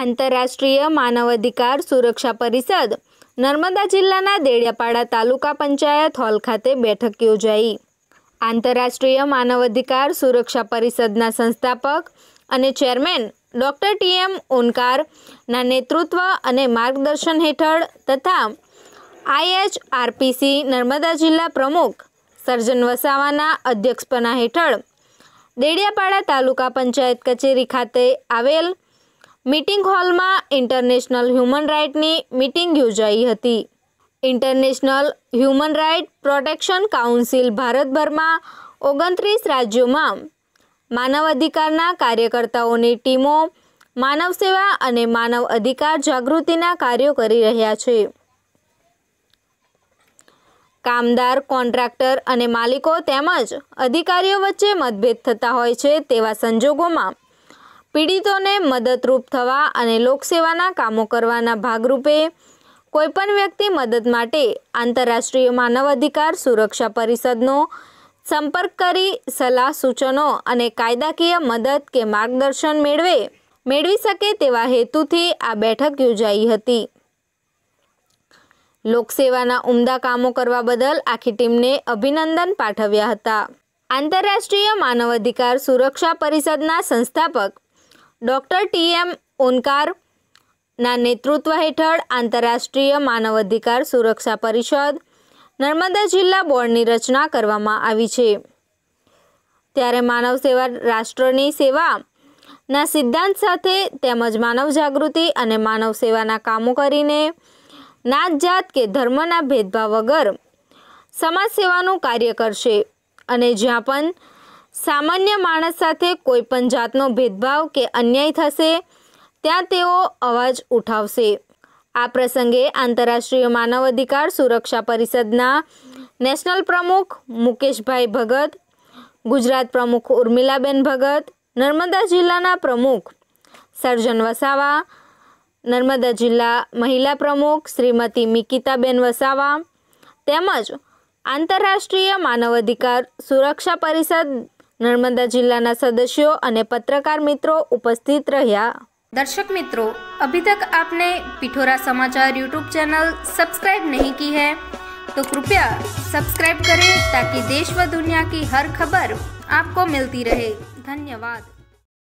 આંતરરાષ્ટ્રીય માનવાધિકાર સુરક્ષા પરિષદ નર્મદા જિલ્લાના દેડિયાપાડા તાલુકા પંચાયત હોલ ખાતે બેઠક યોજાઈ આંતરરાષ્ટ્રીય માનવાધિકાર સુરક્ષા પરિષદના સંસ્થાપક અને ચેરમેન ડૉક્ટર ટીએમ ઓનકારના નેતૃત્વ અને માર્ગદર્શન હેઠળ તથા આઈએચઆરપીસી નર્મદા જિલ્લા પ્રમુખ સર્જન વસાવાના અધ્યક્ષપના હેઠળ દેડિયાપાડા તાલુકા પંચાયત કચેરી ખાતે આવેલ મિટિંગ હોલમાં ઇન્ટરનેશનલ હ્યુમન રાઇટની મિટિંગ યોજાઈ હતી international human right protection council ભારતભરમાં ઓગણત્રીસ રાજ્યોમાં માનવ અધિકારના કાર્યકર્તાઓની ટીમો માનવ સેવા અને માનવ અધિકાર જાગૃતિના કાર્યો કરી રહ્યા છે કામદાર કોન્ટ્રાક્ટર અને માલિકો તેમજ અધિકારીઓ વચ્ચે મતભેદ થતા હોય છે તેવા સંજોગોમાં પીડિતોને મદદરૂપ થવા અને લોકસેવાના કામો કરવાના ભાગરૂપે કોઈપણ વ્યક્તિ મદદ માટે આંતરરાષ્ટ્રીય માનવ અધિકાર સુરક્ષા પરિષદનો સંપર્ક કરી સલાહ સૂચનો અને કાયદાકીય મદદ કે માર્ગદર્શન મેળવે મેળવી શકે તેવા હેતુથી આ બેઠક યોજાઈ હતી લોકસેવાના ઉમદા કામો કરવા બદલ આખી ટીમને અભિનંદન પાઠવ્યા હતા આંતરરાષ્ટ્રીય માનવ અધિકાર સુરક્ષા પરિષદના સંસ્થાપક ડૉક્ટર ટી એમ ઓનકારના નેતૃત્વ હેઠળ આંતરરાષ્ટ્રીય માનવ અધિકાર સુરક્ષા પરિષદ નર્મદા જિલ્લા બોર્ડની રચના કરવામાં આવી છે ત્યારે માનવ સેવા રાષ્ટ્રની સેવા ના સિદ્ધાંત સાથે તેમજ માનવ જાગૃતિ અને માનવ સેવાના કામો કરીને નાત જાત કે ધર્મના ભેદભાવ વગર સમાજ સેવાનું કાર્ય કરશે અને જ્યાં પણ સામાન્ય માણસ સાથે કોઈપણ જાતનો ભેદભાવ કે અન્યાય થશે ત્યાં તેઓ અવાજ ઉઠાવશે આ પ્રસંગે આંતરરાષ્ટ્રીય માનવ અધિકાર સુરક્ષા પરિષદના નેશનલ પ્રમુખ મુકેશભાઈ ભગત ગુજરાત પ્રમુખ ઉર્મિલાબેન ભગત નર્મદા જિલ્લાના પ્રમુખ સર્જન વસાવા નર્મદા જિલ્લા મહિલા પ્રમુખ શ્રીમતી મિકિતાબેન વસાવા તેમજ આંતરરાષ્ટ્રીય માનવ અધિકાર સુરક્ષા પરિષદ नर्मदा જિલ્લાના सदस्यों और पत्रकार मित्रों उपस्थित રહ્યા दर्शक मित्रों अभी तक आपने पिठोरा समाचार यूट्यूब चैनल सब्सक्राइब नहीं की है तो कृपया सब्सक्राइब करें ताकि देश व दुनिया की हर खबर आपको मिलती रहे धन्यवाद